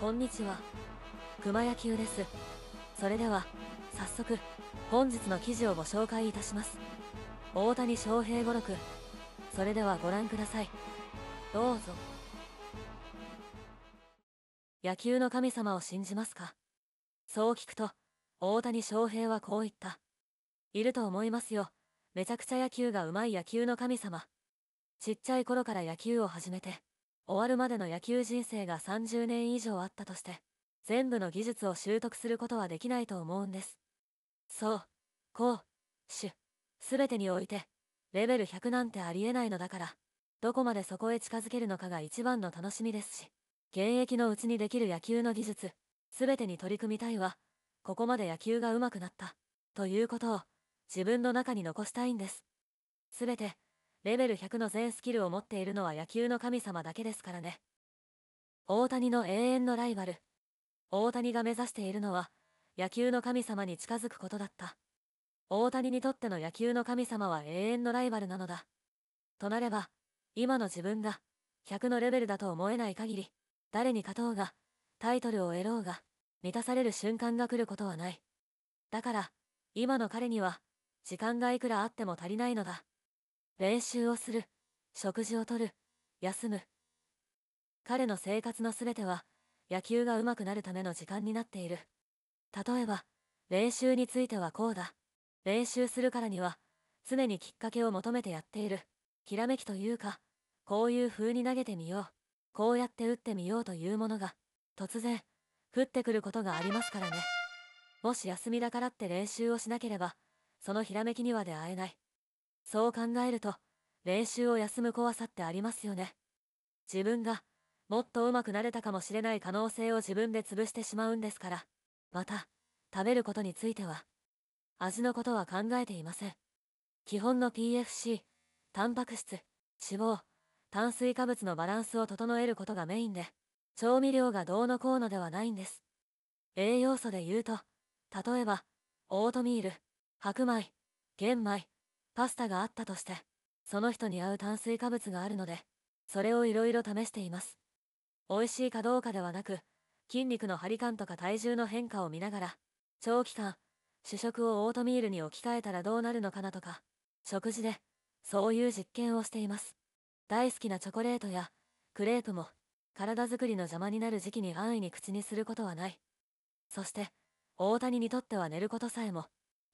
こんにちは。熊野球です。それでは、早速、本日の記事をご紹介いたします。大谷翔平語録。それではご覧ください。どうぞ。野球の神様を信じますかそう聞くと、大谷翔平はこう言った。いると思いますよ。めちゃくちゃ野球がうまい野球の神様。ちっちゃい頃から野球を始めて、終わるまでの野球人生が30年以上あったとして、全部の技術を習得することはできないと思うんです。そう、こう、主、全てにおいて、レベル100なんてありえないのだから、どこまでそこへ近づけるのかが一番の楽しみですし、現役のうちにできる野球の技術、全てに取り組みたいわ。ここまで野球が上手くなった、ということを、自分の中に残したいんです。全て、レベル100の全スキルを持っているのは野球の神様だけですからね。大谷の永遠のライバル。大谷が目指しているのは、野球の神様に近づくことだった。大谷にとっての野球の神様は永遠のライバルなのだ。となれば、今の自分が、100のレベルだと思えない限り、誰に勝とうが、タイトルを得ろうが、満たされる瞬間が来ることはない。だから、今の彼には、時間がいくらあっても足りないのだ。練習をする、食事をとる、休む。彼の生活の全ては、野球が上手くなるための時間になっている。例えば、練習についてはこうだ。練習するからには、常にきっかけを求めてやっている。ひらめきというか、こういう風に投げてみよう。こうやって打ってみようというものが、突然、降ってくることがありますからね。もし休みだからって練習をしなければ、そのひらめきには出会えない。そう考えると、練習を休む怖さってありますよね。自分が、もっと上手くなれたかもしれない可能性を自分で潰してしまうんですから。また、食べることについては、味のことは考えていません。基本の PFC、タンパク質、脂肪、炭水化物のバランスを整えることがメインで、調味料がどうのこうのではないんです。栄養素で言うと、例えば、オートミール、白米、玄米、パスタがあったとしてその人に合う炭水化物があるのでそれをいろいろ試しています美味しいかどうかではなく筋肉の張り感とか体重の変化を見ながら長期間主食をオートミールに置き換えたらどうなるのかなとか食事でそういう実験をしています大好きなチョコレートやクレープも体づくりの邪魔になる時期に安易に口にすることはないそして大谷にとっては寝ることさえも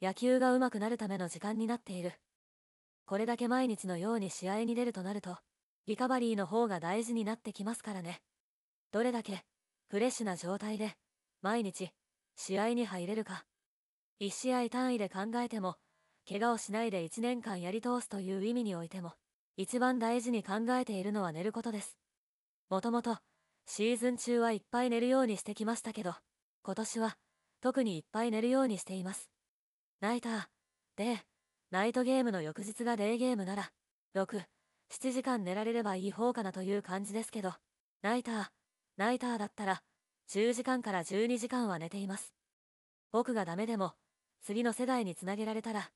野球がうまくなるための時間になっているこれだけ毎日のように試合に出るとなると、リカバリーの方が大事になってきますからね。どれだけ、フレッシュな状態で、毎日、試合に入れるか。1試合単位で考えても、怪我をしないで1年間やり通すという意味においても、一番大事に考えているのは寝ることです。もともと、シーズン中はいっぱい寝るようにしてきましたけど、今年は、特にいっぱい寝るようにしています。ナイター、で、ナイトゲームの翌日がデーゲームなら、6、7時間寝られればいい方かなという感じですけど、ナイター、ナイターだったら、10時間から12時間は寝ています。僕がダメでも、次の世代につなげられたら、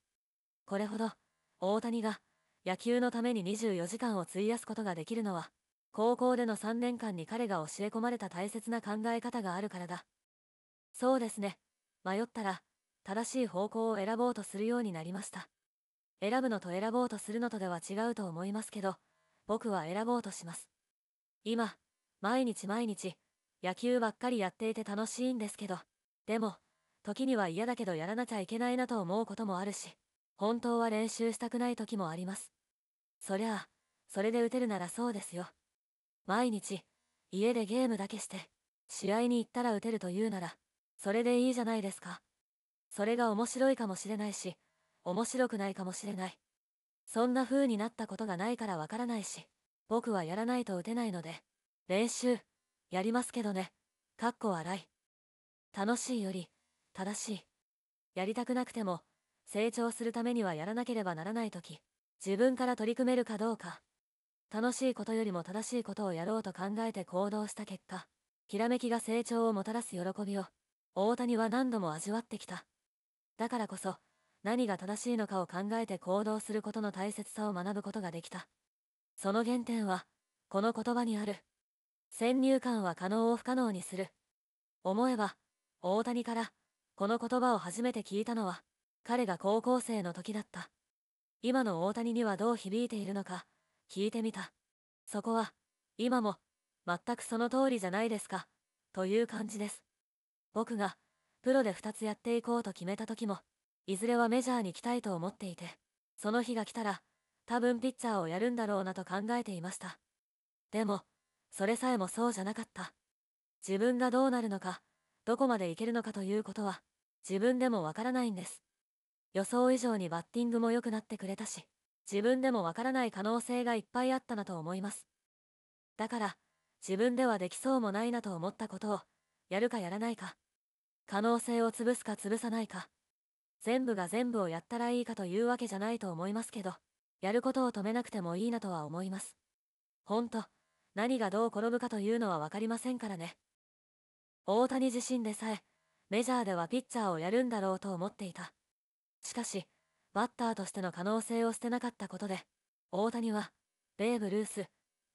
これほど、大谷が、野球のために24時間を費やすことができるのは、高校での3年間に彼が教え込まれた大切な考え方があるからだ。そうですね。迷ったら、正しい方向を選ぼうとするようになりました。選ぶのと選ぼうとするのとでは違うと思いますけど、僕は選ぼうとします。今、毎日毎日、野球ばっかりやっていて楽しいんですけど、でも、時には嫌だけどやらなきゃいけないなと思うこともあるし、本当は練習したくない時もあります。そりゃあ、それで打てるならそうですよ。毎日、家でゲームだけして、試合に行ったら打てるというなら、それでいいじゃないですか。それが面白いかもしれないし、面白くないかもしれない。そんな風になったことがないからわからないし、僕はやらないと打てないので、練習、やりますけどね。かっこ笑い。楽しいより、正しい。やりたくなくても、成長するためにはやらなければならない時自分から取り組めるかどうか。楽しいことよりも正しいことをやろうと考えて行動した結果、ひらめきが成長をもたらす喜びを、大谷は何度も味わってきた。だからこそ、何が正しいのかを考えて行動することの大切さを学ぶことができた。その原点は、この言葉にある。先入観は可能を不可能にする。思えば、大谷から、この言葉を初めて聞いたのは、彼が高校生の時だった。今の大谷にはどう響いているのか、聞いてみた。そこは、今も、全くその通りじゃないですか、という感じです。僕が、プロで2つやっていこうと決めた時も、いずれはメジャーに来たいと思っていて、その日が来たら、多分ピッチャーをやるんだろうなと考えていました。でも、それさえもそうじゃなかった。自分がどうなるのか、どこまでいけるのかということは、自分でもわからないんです。予想以上にバッティングも良くなってくれたし、自分でもわからない可能性がいっぱいあったなと思います。だから、自分ではできそうもないなと思ったことを、やるかやらないか、可能性を潰すか潰さないか、全部が全部をやったらいいかというわけじゃないと思いますけど、やることを止めなくてもいいなとは思います。ほんと、何がどう転ぶかというのは分かりませんからね。大谷自身でさえ、メジャーではピッチャーをやるんだろうと思っていた。しかし、バッターとしての可能性を捨てなかったことで、大谷は、ベーブ・ルース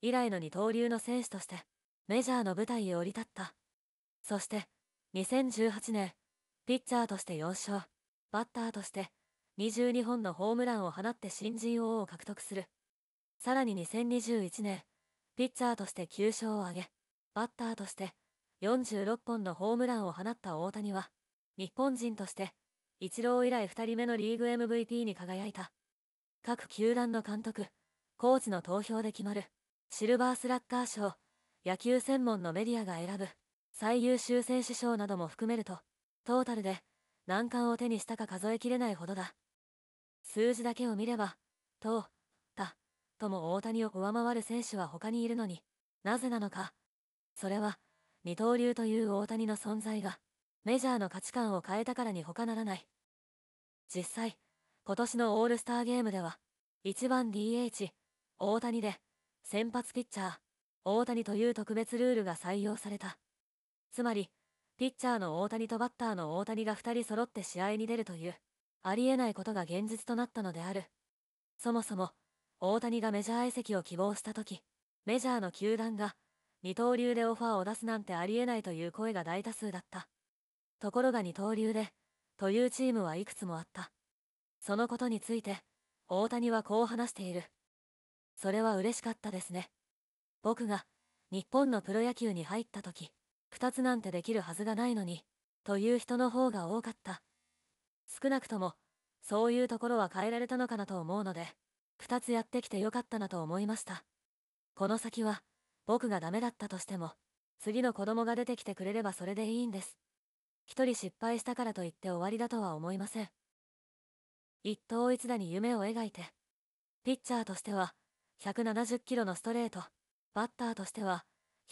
以来の二刀流の選手として、メジャーの舞台へ降り立った。そして、2018年、ピッチャーとして4勝、バッターとして22本のホームランを放って新人王を獲得する。さらに2021年、ピッチャーとして9勝を挙げ、バッターとして46本のホームランを放った大谷は、日本人として、イチロー以来2人目のリーグ MVP に輝いた。各球団の監督、コーチの投票で決まる、シルバースラッガー賞、野球専門のメディアが選ぶ、最優秀選手賞なども含めると、トータルで、難関を手にしたか数えきれないほどだ。数字だけを見れば、と、た、とも大谷を上回る選手は他にいるのに、なぜなのか。それは、二刀流という大谷の存在が、メジャーの価値観を変えたからに他ならない。実際、今年のオールスターゲームでは、1番 DH、大谷で、先発ピッチャー、大谷という特別ルールが採用された。つまり、ピッチャーの大谷とバッターの大谷が2人揃って試合に出るという、ありえないことが現実となったのである。そもそも、大谷がメジャー移籍を希望した時、メジャーの球団が、二刀流でオファーを出すなんてありえないという声が大多数だった。ところが二刀流で、というチームはいくつもあった。そのことについて、大谷はこう話している。それは嬉しかったですね。僕が、日本のプロ野球に入った時、2つなんてできるはずがないのに、という人の方が多かった。少なくとも、そういうところは変えられたのかなと思うので、2つやってきてよかったなと思いました。この先は、僕がダメだったとしても、次の子供が出てきてくれればそれでいいんです。一人失敗したからといって終わりだとは思いません。一刀一打に夢を描いて、ピッチャーとしては、170キロのストレート、バッターとしては、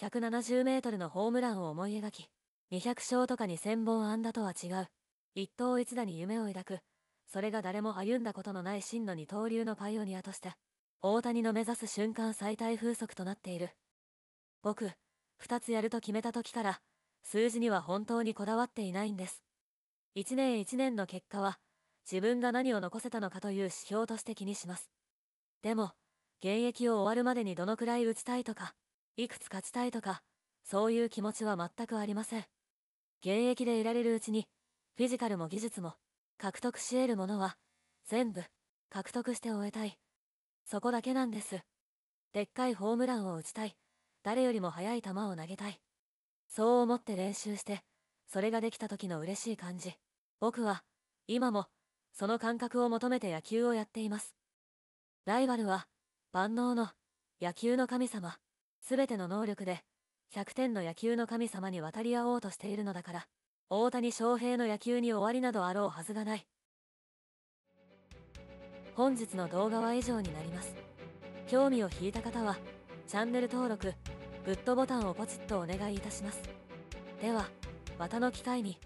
170メートルのホームランを思い描き、200勝とかに1000本安打とは違う。一刀一打に夢を抱く。それが誰も歩んだことのない真の二刀流のパイオニアとして、大谷の目指す瞬間最大風速となっている。僕、2つやると決めた時から、数字には本当にこだわっていないんです。1年1年の結果は、自分が何を残せたのかという指標として気にします。でも、現役を終わるまでにどのくらい打ちたいとか、いくつ勝ちたいとか、そういう気持ちは全くありません。現役でいられるうちに、フィジカルも技術も、獲得し得るものは、全部、獲得して終えたい。そこだけなんです。でっかいホームランを打ちたい。誰よりも速い球を投げたい。そう思って練習して、それができた時の嬉しい感じ。僕は、今も、その感覚を求めて野球をやっています。ライバルは、万能の、野球の神様。全ての能力で、100点の野球の神様に渡り合おうとしているのだから、大谷翔平の野球に終わりなどあろうはずがない。本日の動画は以上になります。興味を引いた方は、チャンネル登録、グッドボタンをポチッとお願いいたします。では、またの機会に。